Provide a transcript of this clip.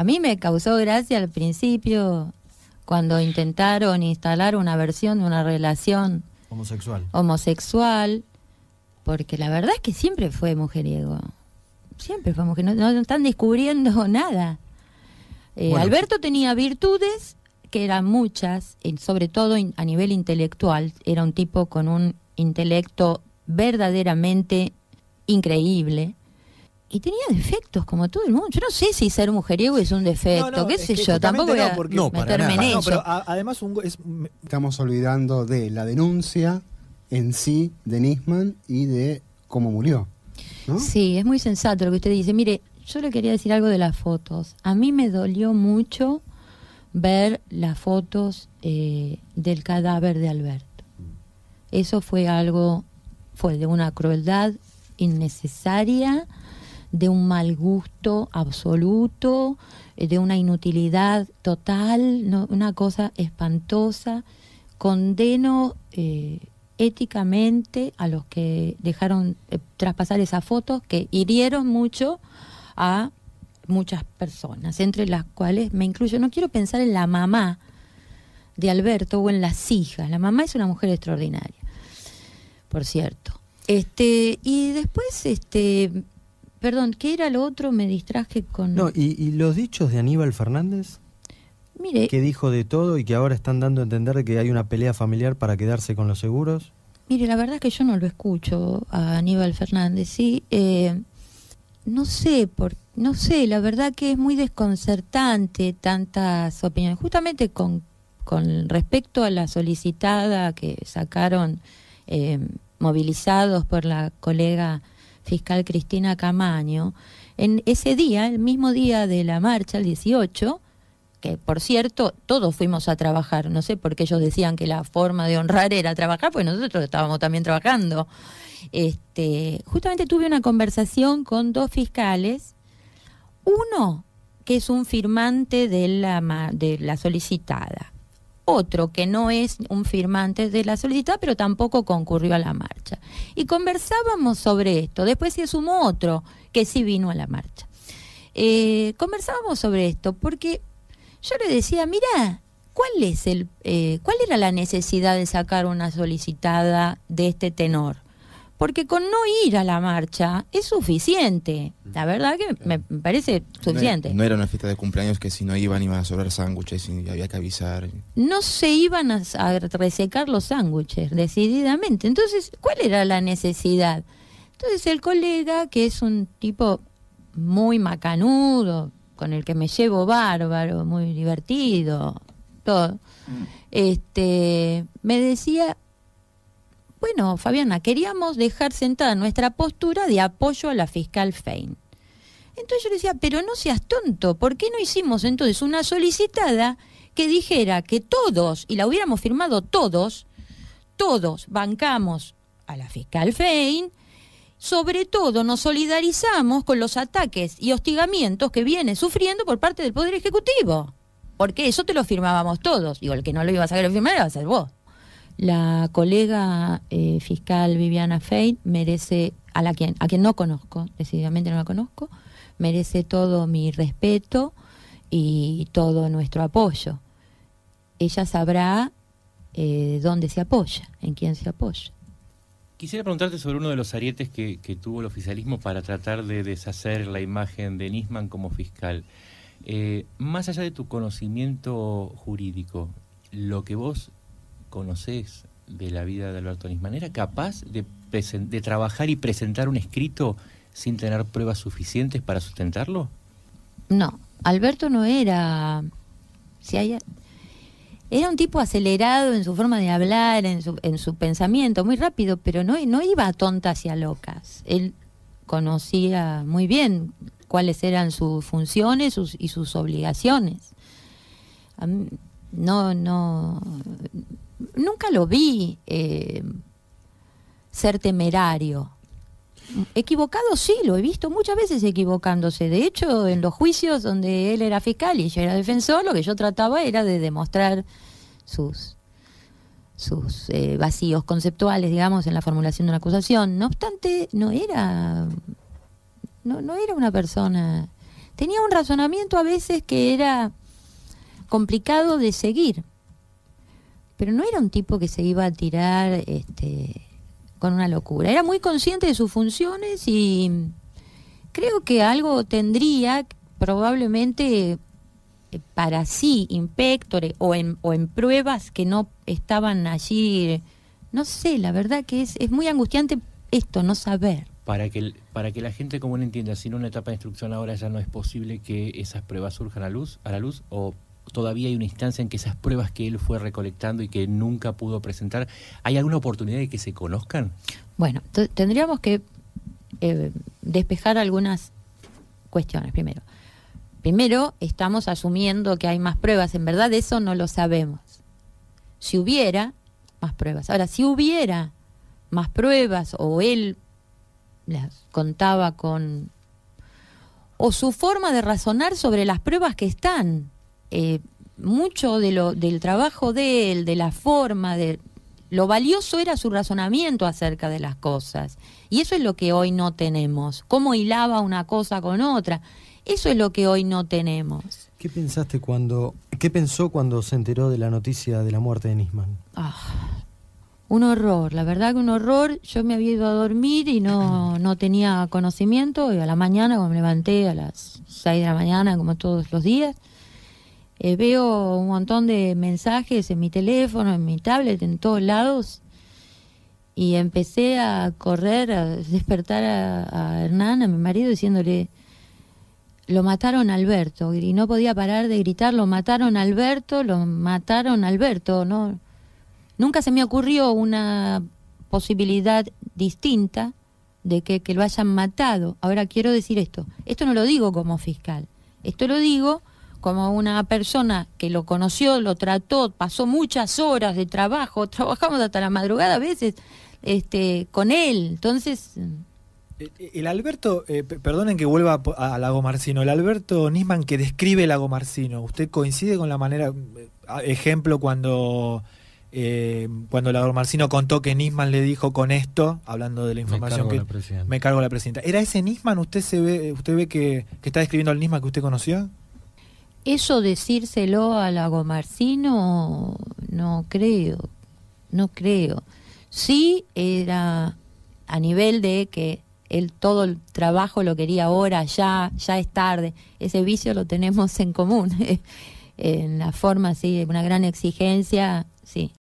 A mí me causó gracia al principio cuando intentaron instalar una versión de una relación homosexual. porque la verdad es que siempre fue mujeriego. Siempre fue mujeriego. No, están descubriendo nada. Eh, Alberto tenía virtudes que eran muchas, sobre todo a nivel intelectual. Era un tipo con un intelecto verdaderamente increíble y tenía defectos como todo el mundo. Yo no sé si ser mujeriego es un defecto, qué sé yo, tampoco voy a además estamos olvidando de la denuncia en sí de Nisman y de cómo murió. Sí, es muy sensato lo que usted dice. Mire, yo le quería decir algo de las fotos. A mí me dolió mucho ver las fotos eh, del cadáver de Alberto. Eso fue algo, fue de una crueldad innecesaria de un mal gusto absoluto, eh, de una inutilidad total, una cosa espantosa. Condeno eh, éticamente a los que dejaron eh, traspasar esas fotos que hirieron mucho a muchas personas, entre las cuales me incluyo. No quiero pensar en la mamá de Alberto o en las hijas. La mamá es una mujer extraordinaria, por cierto. Este, y después, este, Perdón, ¿qué era lo otro? Me distraje con... No, ¿y, los dichos de Aníbal Fernández? Mire... Que dijo de todo y que ahora están dando a entender que hay una pelea familiar para quedarse con los seguros. Mire, la verdad es que yo no lo escucho a Aníbal Fernández, ¿sí? Eh, no sé, por, no sé, la verdad que es muy desconcertante tantas opiniones. Justamente con, con respecto a la solicitada que sacaron eh, movilizados por la colega fiscal Cristina Camaño, en ese día, el mismo día de la marcha, el 18, que por cierto, todos fuimos a trabajar, no sé por qué ellos decían que la forma de honrar era trabajar, pues nosotros estábamos también trabajando. Este, justamente tuve una conversación con dos fiscales, uno que es un firmante de la, de la solicitada, otro que no es un firmante de la solicitud, pero tampoco concurrió a la marcha. Y conversábamos sobre esto. Después se sumó otro que sí vino a la marcha. Eh, conversábamos sobre esto porque yo le decía, mira, ¿cuál, es el, eh, ¿cuál era la necesidad de sacar una solicitada de este tenor? porque con no ir a la marcha es suficiente. La verdad que me parece suficiente. No, era una fiesta de cumpleaños que si no iban iban a sobrar sándwiches y había que avisar. No se iban a, resecar los sándwiches, decididamente. Entonces, ¿cuál era la necesidad? Entonces el colega, que es un tipo muy macanudo, con el que me llevo bárbaro, muy divertido, todo, mm. este, me decía, bueno, Fabiana, queríamos dejar sentada nuestra postura de apoyo a la fiscal Fein. Entonces yo le decía, pero no seas tonto, ¿por qué no hicimos entonces una solicitada que dijera que todos, y la hubiéramos firmado todos, todos bancamos a la fiscal Fein, sobre todo nos solidarizamos con los ataques y hostigamientos que viene sufriendo por parte del Poder Ejecutivo? Porque eso te lo firmábamos todos. Digo, el que no lo iba a lo firmar iba a ser vos. La colega eh, fiscal Viviana Fein merece, a, la quien, a quien no conozco, decididamente no la conozco, merece todo mi respeto y todo nuestro apoyo. Ella sabrá eh, dónde se apoya, en quién se apoya. Quisiera preguntarte sobre uno de los arietes que, tuvo el oficialismo para tratar de deshacer la imagen de Nisman como fiscal. Eh, más allá de tu conocimiento jurídico, lo que vos conoces de la vida de Alberto Nisman, ¿era capaz de, trabajar y presentar un escrito sin tener pruebas suficientes para sustentarlo? No, Alberto no era... Si hay, era un tipo acelerado en su forma de hablar, en su, pensamiento, muy rápido, pero no, no iba a tontas y a locas. Él conocía muy bien cuáles eran sus funciones y sus obligaciones. no, no, nunca lo vi eh, ser temerario. Equivocado sí, lo he visto muchas veces equivocándose. De hecho, en los juicios donde él era fiscal y yo era defensor, lo que yo trataba era de demostrar sus, sus eh, vacíos conceptuales, digamos, en la formulación de una acusación. No obstante, no era, no, no era una persona. Tenía un razonamiento a veces que era complicado de seguir pero no era un tipo que se iba a tirar este, con una locura. Era muy consciente de sus funciones y creo que algo tendría probablemente eh, para sí, inspectores o en, o en pruebas que no estaban allí. No sé, la verdad que es, muy angustiante esto, no saber. Para que, para que la gente común entienda, sin una etapa de instrucción ahora ya no es posible que esas pruebas surjan a, luz, a la luz o todavía hay una instancia en que esas pruebas que él fue recolectando y que nunca pudo presentar, ¿hay alguna oportunidad de que se conozcan? Bueno, tendríamos que eh, despejar algunas cuestiones primero. Primero, estamos asumiendo que hay más pruebas. En verdad, eso no lo sabemos. Si hubiera más pruebas. Ahora, si hubiera más pruebas o él las contaba con... o su forma de razonar sobre las pruebas que están. Eh, mucho de lo, del trabajo de él, de la forma, de lo valioso era su razonamiento acerca de las cosas. Y eso es lo que hoy no tenemos. Cómo hilaba una cosa con otra. Eso es lo que hoy no tenemos. ¿Qué pensaste cuando, qué pensó cuando se enteró de la noticia de la muerte de Nisman? Ah, un horror, la verdad que un horror. Yo me había ido a dormir y no, no tenía conocimiento. Y a la mañana, cuando me levanté a las 6 de la mañana, como todos los días, eh, veo un montón de mensajes en mi teléfono, en mi tablet, en todos lados. Y empecé a correr, a despertar a, Hernán, a mi marido, diciéndole, lo mataron a Alberto. Y no podía parar de gritar, lo mataron a Alberto, lo mataron a Alberto. No, nunca se me ocurrió una posibilidad distinta de que lo hayan matado. Ahora quiero decir esto. Esto no lo digo como fiscal. Esto lo digo como una persona que lo conoció, lo trató, pasó muchas horas de trabajo, trabajamos hasta la madrugada a veces este, con él. Entonces. Eh, eh, el Alberto, eh, perdonen que vuelva al Lago Marcino, el Alberto Nisman que describe Lago Marcino, ¿usted coincide con la manera, ejemplo, cuando eh, cuando Lago Marcino contó que Nisman le dijo con esto, hablando de la información que me cargo la presidenta. ¿Era ese Nisman usted se ve, usted ve que está describiendo al Nisman que usted conoció? eso decírselo a Lagomarcino no creo, no creo. Sí era a nivel de que él todo el trabajo lo quería ahora, ya, ya es tarde. Ese vicio lo tenemos en común. en la forma, sí, una gran exigencia, sí.